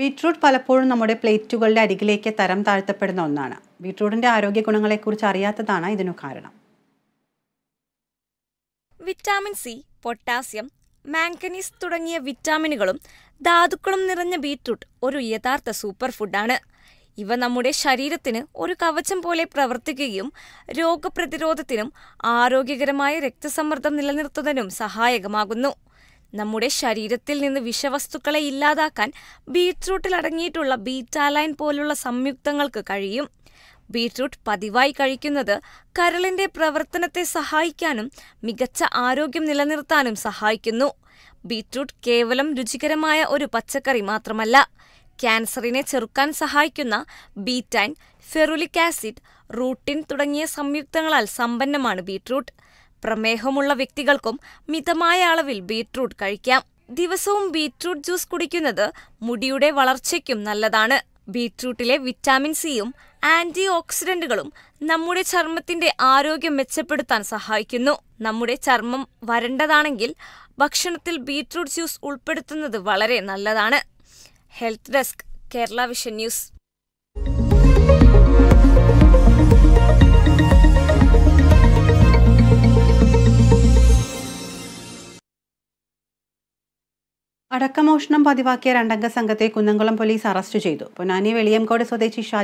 beetroot പലപ്പോഴും നമ്മുടെ പ്ലേറ്റുകളുടെ അരികിലേക്ക് തരം താഴ്ത്തപ്പെടുന്ന ഒന്നാണ് ബീട്രൂട്ടിന്റെ ആരോഗ്യ ഗുണങ്ങളെക്കുറിച്ച് അറിയാത്തതാണ് ഇതിനു കാരണം വിറ്റാമിൻ സി പൊട്ടാസ്യം മാംഗനീസ് തുടങ്ങിയ വിറ്റാമിനുകളും ധാതുക്കളും നിറഞ്ഞ ബീട്രൂട്ട് ഒരു യഥാർത്ഥ സൂപ്പർ ഫുഡാണ് ഇവ നമ്മുടെ ശരീരത്തിന് ഒരു കവചം പോലെ പ്രവർത്തിക്കുകയും രോഗപ്രതിരോധത്തിനും ആരോഗ്യകരമായ രക്തസമ്മർദ്ദം നിലനിർത്തുന്നതിനും സഹായകമാകുന്നു നമ്മുടെ ശരീരത്തിൽ നിന്ന് വിഷവസ്തുക്കളെ ഇല്ലാതാക്കാൻ ബീറ്റ്റൂട്ടിൽ അടങ്ങിയിട്ടുള്ള ബീറ്റാലൈൻ പോലുള്ള സംയുക്തങ്ങൾക്ക് കഴിയും ബീറ്റ്റൂട്ട് പതിവായി കഴിക്കുന്നത് കരളിന്റെ പ്രവർത്തനത്തെ സഹായിക്കാനും മികച്ച ആരോഗ്യം നിലനിർത്താനും സഹായിക്കുന്നു ബീറ്റ്റൂട്ട് കേവലം രുചികരമായ ഒരു പച്ചക്കറി മാത്രമല്ല ക്യാൻസറിനെ ചെറുക്കാൻ സഹായിക്കുന്ന ബീറ്റൈൻ ഫെറുലിക് ആസിഡ് റൂട്ടിൻ തുടങ്ങിയ സംയുക്തങ്ങളാൽ സമ്പന്നമാണ് ബീറ്റ്റൂട്ട് പ്രമേഹമുള്ള വ്യക്തികൾക്കും മിതമായ അളവിൽ ബീറ്റ്റൂട്ട് കഴിക്കാം ദിവസവും ബീറ്റ്റൂട്ട് ജ്യൂസ് കുടിക്കുന്നത് മുടിയുടെ വളർച്ചയ്ക്കും നല്ലതാണ് ബീറ്റ്റൂട്ടിലെ വിറ്റാമിൻ സിയും ആന്റി ഓക്സിഡന്റുകളും നമ്മുടെ ചർമ്മത്തിന്റെ ആരോഗ്യം മെച്ചപ്പെടുത്താൻ സഹായിക്കുന്നു നമ്മുടെ ചർമ്മം വരണ്ടതാണെങ്കിൽ ഭക്ഷണത്തിൽ ബീറ്റ്റൂട്ട് ജ്യൂസ് ഉൾപ്പെടുത്തുന്നത് വളരെ നല്ലതാണ് health desk Kerala vision news അടക്കമോഷണം പതിവാക്കിയ രണ്ടംഗ സംഘത്തെ കുന്നംകുളം പോലീസ് അറസ്റ്റ് ചെയ്തു പൊന്നാനി വെളിയംകോട് സ്വദേശി